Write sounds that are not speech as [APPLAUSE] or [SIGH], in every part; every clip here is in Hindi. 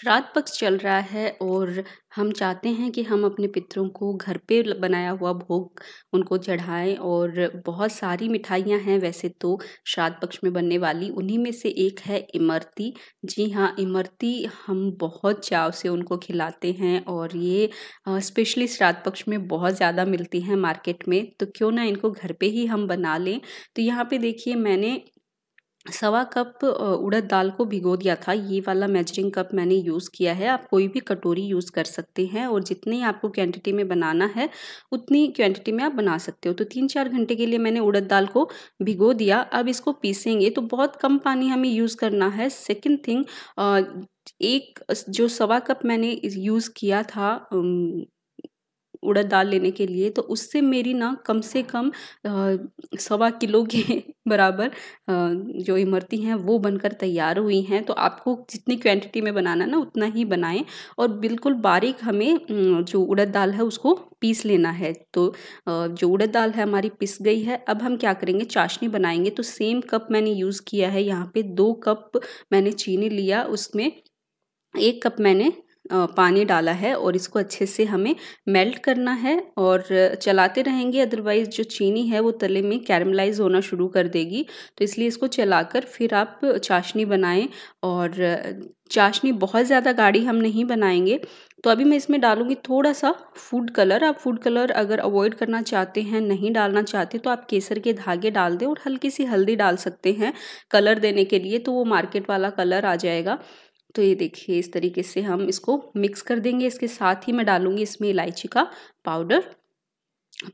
श्राद्ध पक्ष चल रहा है और हम चाहते हैं कि हम अपने पितरों को घर पे बनाया हुआ भोग उनको चढ़ाएं और बहुत सारी मिठाइयां हैं वैसे तो श्राद्ध पक्ष में बनने वाली उन्हीं में से एक है इमरती जी हाँ इमरती हम बहुत चाव से उनको खिलाते हैं और ये स्पेशली श्राद्ध पक्ष में बहुत ज़्यादा मिलती हैं मार्केट में तो क्यों ना इनको घर पर ही हम बना लें तो यहाँ पर देखिए मैंने सवा कप उड़द दाल को भिगो दिया था ये वाला मेजरिंग कप मैंने यूज़ किया है आप कोई भी कटोरी यूज़ कर सकते हैं और जितनी आपको क्वांटिटी में बनाना है उतनी क्वांटिटी में आप बना सकते हो तो तीन चार घंटे के लिए मैंने उड़द दाल को भिगो दिया अब इसको पीसेंगे तो बहुत कम पानी हमें यूज़ करना है सेकेंड थिंग एक जो सवा कप मैंने यूज़ किया था उड़द दाल लेने के लिए तो उससे मेरी ना कम से कम सवा किलो के [LAUGHS] बराबर जो इमरती हैं वो बनकर तैयार हुई हैं तो आपको जितनी क्वांटिटी में बनाना ना उतना ही बनाएं और बिल्कुल बारीक हमें जो उड़द दाल है उसको पीस लेना है तो जो उड़द दाल है हमारी पिस गई है अब हम क्या करेंगे चाशनी बनाएंगे तो सेम कप मैंने यूज़ किया है यहाँ पे दो कप मैंने चीनी लिया उसमें एक कप मैंने पानी डाला है और इसको अच्छे से हमें मेल्ट करना है और चलाते रहेंगे अदरवाइज़ जो चीनी है वो तले में कैरमलाइज होना शुरू कर देगी तो इसलिए इसको चलाकर फिर आप चाशनी बनाएं और चाशनी बहुत ज़्यादा गाढ़ी हम नहीं बनाएंगे तो अभी मैं इसमें डालूंगी थोड़ा सा फूड कलर आप फूड कलर अगर अवॉइड करना चाहते हैं नहीं डालना चाहते तो आप केसर के धागे डाल दें और हल्की सी हल्दी डाल सकते हैं कलर देने के लिए तो वो मार्केट वाला कलर आ जाएगा तो ये देखिए इस तरीके से हम इसको मिक्स कर देंगे इसके साथ ही मैं डालूंगी इसमें इलायची का पाउडर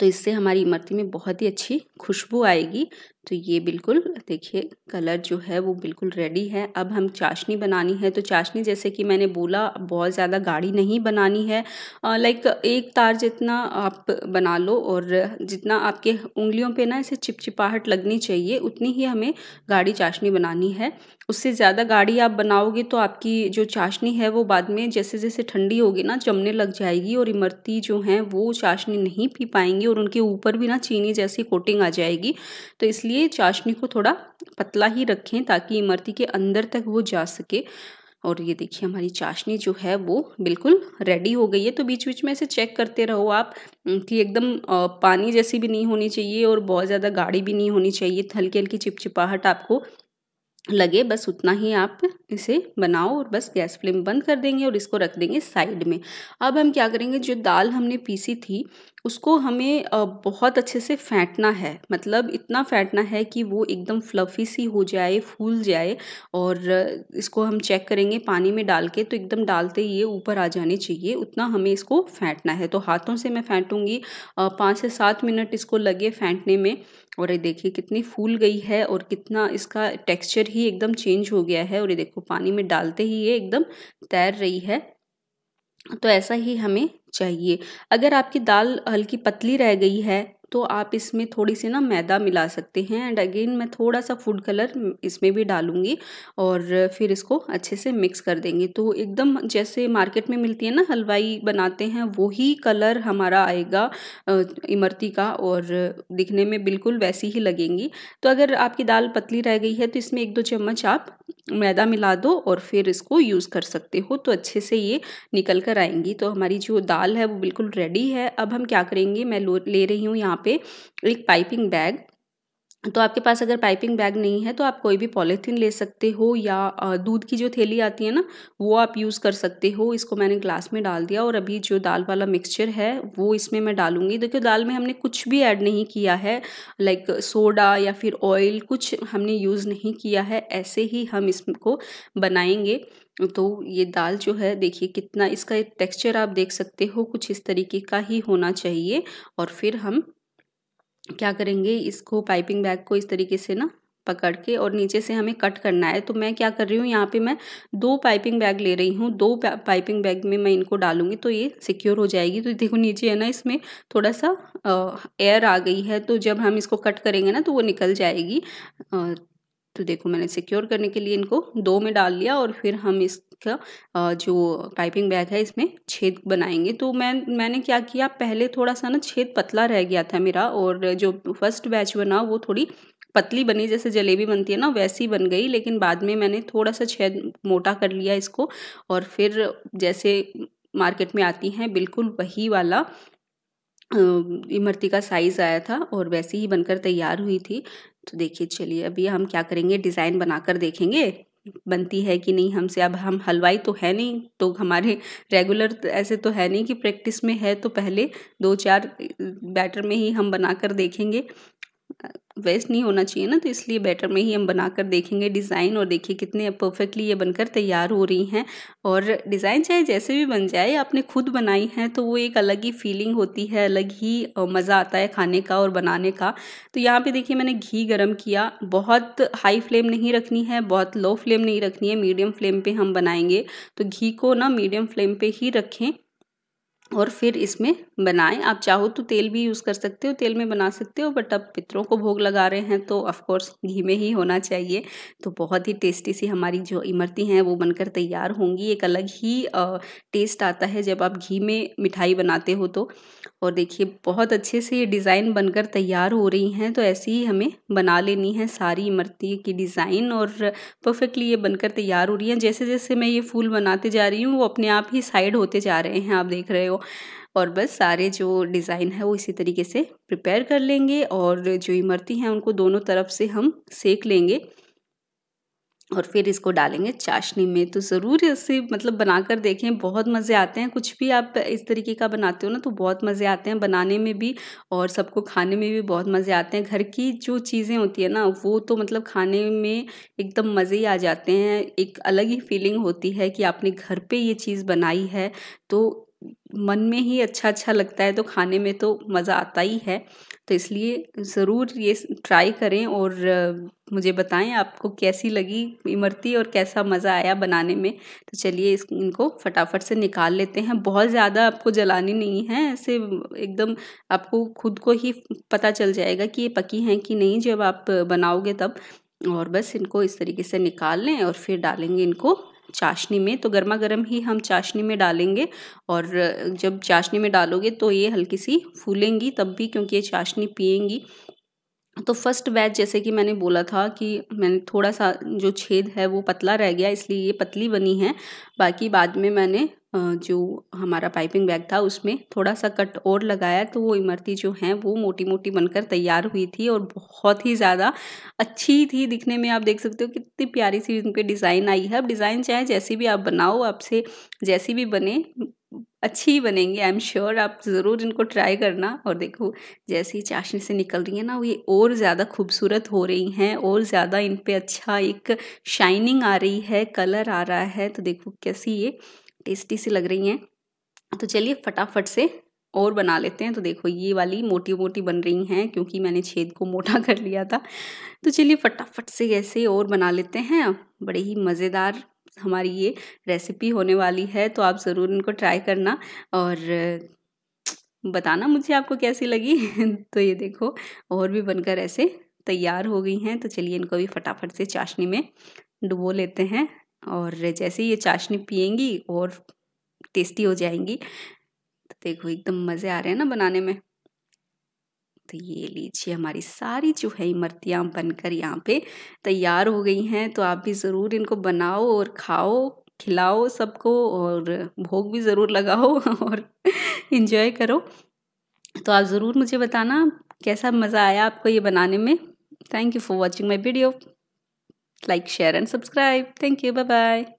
तो इससे हमारी इमरती में बहुत ही अच्छी खुशबू आएगी तो ये बिल्कुल देखिए कलर जो है वो बिल्कुल रेडी है अब हम चाशनी बनानी है तो चाशनी जैसे कि मैंने बोला बहुत ज़्यादा गाढ़ी नहीं बनानी है लाइक एक तार जितना आप बना लो और जितना आपके उंगलियों पे ना इसे चिपचिपाहट लगनी चाहिए उतनी ही हमें गाढ़ी चाशनी बनानी है उससे ज़्यादा गाढ़ी आप बनाओगे तो आपकी जो चाशनी है वो बाद में जैसे जैसे ठंडी होगी ना जमने लग जाएगी और इमरती जो हैं वो चाशनी नहीं पी पाएंगी और उनके ऊपर भी ना चीनी जैसी कोटिंग आ जाएगी तो इसलिए लिए चाशनी को थोड़ा पतला ही रखें ताकि इमरती के अंदर तक वो जा सके और ये देखिए हमारी चाशनी जो है वो बिल्कुल रेडी हो गई है तो बीच बीच में ऐसे चेक करते रहो आप कि एकदम पानी जैसी भी नहीं होनी चाहिए और बहुत ज़्यादा गाढ़ी भी नहीं होनी चाहिए हल्की हल्की चिपचिपाहट आपको लगे बस उतना ही आप इसे बनाओ और बस गैस फ्लेम बंद कर देंगे और इसको रख देंगे साइड में अब हम क्या करेंगे जो दाल हमने पीसी थी उसको हमें बहुत अच्छे से फेंटना है मतलब इतना फेंटना है कि वो एकदम फ्लफ़ी सी हो जाए फूल जाए और इसको हम चेक करेंगे पानी में डाल के तो एकदम डालते ही ये ऊपर आ जाने चाहिए उतना हमें इसको फेंटना है तो हाथों से मैं फेंटूँगी पाँच से सात मिनट इसको लगे फेंटने में और ये देखिए कितनी फूल गई है और कितना इसका टेक्सचर ही एकदम चेंज हो गया है और ये देखो पानी में डालते ही ये एकदम तैर रही है तो ऐसा ही हमें चाहिए अगर आपकी दाल हल्की पतली रह गई है तो आप इसमें थोड़ी सी ना मैदा मिला सकते हैं एंड अगेन मैं थोड़ा सा फूड कलर इसमें भी डालूंगी और फिर इसको अच्छे से मिक्स कर देंगे तो एकदम जैसे मार्केट में मिलती है ना हलवाई बनाते हैं वही कलर हमारा आएगा इमरती का और दिखने में बिल्कुल वैसी ही लगेंगी तो अगर आपकी दाल पतली रह गई है तो इसमें एक दो चम्मच आप मैदा मिला दो और फिर इसको यूज़ कर सकते हो तो अच्छे से ये निकल कर आएंगी तो हमारी जो दाल है वो बिल्कुल रेडी है अब हम क्या करेंगे मैं ले रही हूँ यहाँ पे एक पाइपिंग बैग तो आपके पास अगर पाइपिंग बैग नहीं है तो आप कोई भी पॉलीथीन ले सकते हो या दूध की जो थैली आती है ना वो आप यूज़ कर सकते हो इसको मैंने ग्लास में डाल दिया और अभी जो दाल वाला मिक्सचर है वो इसमें मैं डालूंगी देखियो दाल में हमने कुछ भी ऐड नहीं किया है लाइक सोडा या फिर ऑयल कुछ हमने यूज़ नहीं किया है ऐसे ही हम इसको बनाएंगे तो ये दाल जो है देखिए कितना इसका टेक्स्चर आप देख सकते हो कुछ इस तरीके का ही होना चाहिए और फिर हम क्या करेंगे इसको पाइपिंग बैग को इस तरीके से ना पकड़ के और नीचे से हमें कट करना है तो मैं क्या कर रही हूँ यहाँ पे मैं दो पाइपिंग बैग ले रही हूँ दो पाइपिंग बैग में मैं इनको डालूंगी तो ये सिक्योर हो जाएगी तो देखो नीचे है ना इसमें थोड़ा सा एयर आ गई है तो जब हम इसको कट करेंगे ना तो वो निकल जाएगी आ, तो देखो मैंने सिक्योर करने के लिए इनको दो में डाल लिया और फिर हम इसका जो पाइपिंग बैग है इसमें छेद बनाएंगे तो मैं मैंने क्या किया पहले थोड़ा सा ना छेद पतला रह गया था मेरा और जो फर्स्ट बैच बना वो थोड़ी पतली बनी जैसे जलेबी बनती है ना वैसी बन गई लेकिन बाद में मैंने थोड़ा सा छेद मोटा कर लिया इसको और फिर जैसे मार्केट में आती हैं बिल्कुल वही वाला इमरती का साइज़ आया था और वैसे ही बनकर तैयार हुई थी तो देखिए चलिए अभी हम क्या करेंगे डिज़ाइन बनाकर देखेंगे बनती है कि नहीं हमसे अब हम हलवाई तो है नहीं तो हमारे रेगुलर ऐसे तो है नहीं कि प्रैक्टिस में है तो पहले दो चार बैटर में ही हम बनाकर देखेंगे वेस्ट नहीं होना चाहिए ना तो इसलिए बैटर में ही हम बनाकर देखेंगे डिज़ाइन और देखिए कितने परफेक्टली ये बनकर तैयार हो रही हैं और डिज़ाइन चाहे जैसे भी बन जाए आपने खुद बनाई है तो वो एक अलग ही फीलिंग होती है अलग ही मज़ा आता है खाने का और बनाने का तो यहाँ पे देखिए मैंने घी गर्म किया बहुत हाई फ्लेम नहीं रखनी है बहुत लो फ्लेम नहीं रखनी है मीडियम फ्लेम पर हम बनाएंगे तो घी को ना मीडियम फ्लेम पर ही रखें और फिर इसमें बनाएं आप चाहो तो तेल भी यूज़ कर सकते हो तेल में बना सकते हो बट अब पितरों को भोग लगा रहे हैं तो ऑफकोर्स घी में ही होना चाहिए तो बहुत ही टेस्टी सी हमारी जो इमरती हैं वो बनकर तैयार होंगी एक अलग ही टेस्ट आता है जब आप घी में मिठाई बनाते हो तो और देखिए बहुत अच्छे से ये डिज़ाइन बनकर तैयार हो रही हैं तो ऐसे ही हमें बना लेनी है सारी इमरती की डिज़ाइन और परफेक्टली ये बनकर तैयार हो रही हैं जैसे जैसे मैं ये फूल बनाते जा रही हूँ वो अपने आप ही साइड होते जा रहे हैं आप देख रहे हो और बस सारे जो डिज़ाइन है वो इसी तरीके से प्रिपेयर कर लेंगे और जो इमरती हैं उनको दोनों तरफ से हम सेक लेंगे और फिर इसको डालेंगे चाशनी में तो ज़रूर इसे मतलब बना कर देखें बहुत मज़े आते हैं कुछ भी आप इस तरीके का बनाते हो ना तो बहुत मज़े आते हैं बनाने में भी और सबको खाने में भी बहुत मज़े आते हैं घर की जो चीज़ें होती है ना वो तो मतलब खाने में एकदम मज़े ही आ जाते हैं एक अलग ही फीलिंग होती है कि आपने घर पर ये चीज़ बनाई है तो मन में ही अच्छा अच्छा लगता है तो खाने में तो मज़ा आता ही है तो इसलिए ज़रूर ये ट्राई करें और मुझे बताएं आपको कैसी लगी इमरती और कैसा मज़ा आया बनाने में तो चलिए इस इनको फटाफट से निकाल लेते हैं बहुत ज़्यादा आपको जलानी नहीं है ऐसे एकदम आपको खुद को ही पता चल जाएगा कि ये पकी हैं कि नहीं जब आप बनाओगे तब और बस इनको इस तरीके से निकाल लें और फिर डालेंगे इनको चाशनी में तो गर्मा गर्म ही हम चाशनी में डालेंगे और जब चाशनी में डालोगे तो ये हल्की सी फूलेंगी तब भी क्योंकि ये चाशनी पिएंगी तो फर्स्ट बैच जैसे कि मैंने बोला था कि मैंने थोड़ा सा जो छेद है वो पतला रह गया इसलिए ये पतली बनी है बाकी बाद में मैंने जो हमारा पाइपिंग बैग था उसमें थोड़ा सा कट और लगाया तो वो इमरती जो है वो मोटी मोटी बनकर तैयार हुई थी और बहुत ही ज़्यादा अच्छी थी दिखने में आप देख सकते हो कितनी प्यारी सी उन पर डिज़ाइन आई है अब डिज़ाइन चाहे जैसी भी आप बनाओ आपसे जैसी भी बने अच्छी ही बनेंगी आई एम श्योर आप ज़रूर इनको ट्राई करना और देखो जैसे ही चाशनी से निकल रही है ना ये और ज़्यादा खूबसूरत हो रही हैं और ज़्यादा इन पर अच्छा एक शाइनिंग आ रही है कलर आ रहा है तो देखो कैसी ये टेस्टी सी लग रही हैं तो चलिए फटाफट से और बना लेते हैं तो देखो ये वाली मोटी मोटी बन रही हैं क्योंकि मैंने छेद को मोटा [LAUGHS] कर लिया था तो चलिए फटाफट से ऐसे और बना लेते हैं बड़े ही मज़ेदार हमारी ये रेसिपी होने वाली है तो आप ज़रूर इनको ट्राई करना और बताना मुझे आपको कैसी लगी [LAUGHS] तो ये देखो और भी बनकर ऐसे तैयार हो गई हैं तो चलिए इनको भी फटाफट से चाशनी में डुबो लेते हैं और जैसे ही ये चाशनी पियेंगी और टेस्टी हो जाएंगी तो देखो एकदम मज़े आ रहे हैं ना बनाने में तो ये लीजिए हमारी सारी जो है इमरतियाँ बनकर यहाँ पे तैयार हो गई हैं तो आप भी ज़रूर इनको बनाओ और खाओ खिलाओ सबको और भोग भी ज़रूर लगाओ [LAUGHS] और इन्जॉय करो तो आप ज़रूर मुझे बताना कैसा मज़ा आया आपको ये बनाने में thank you for watching my video like, share, and subscribe. Thank you. Bye bye.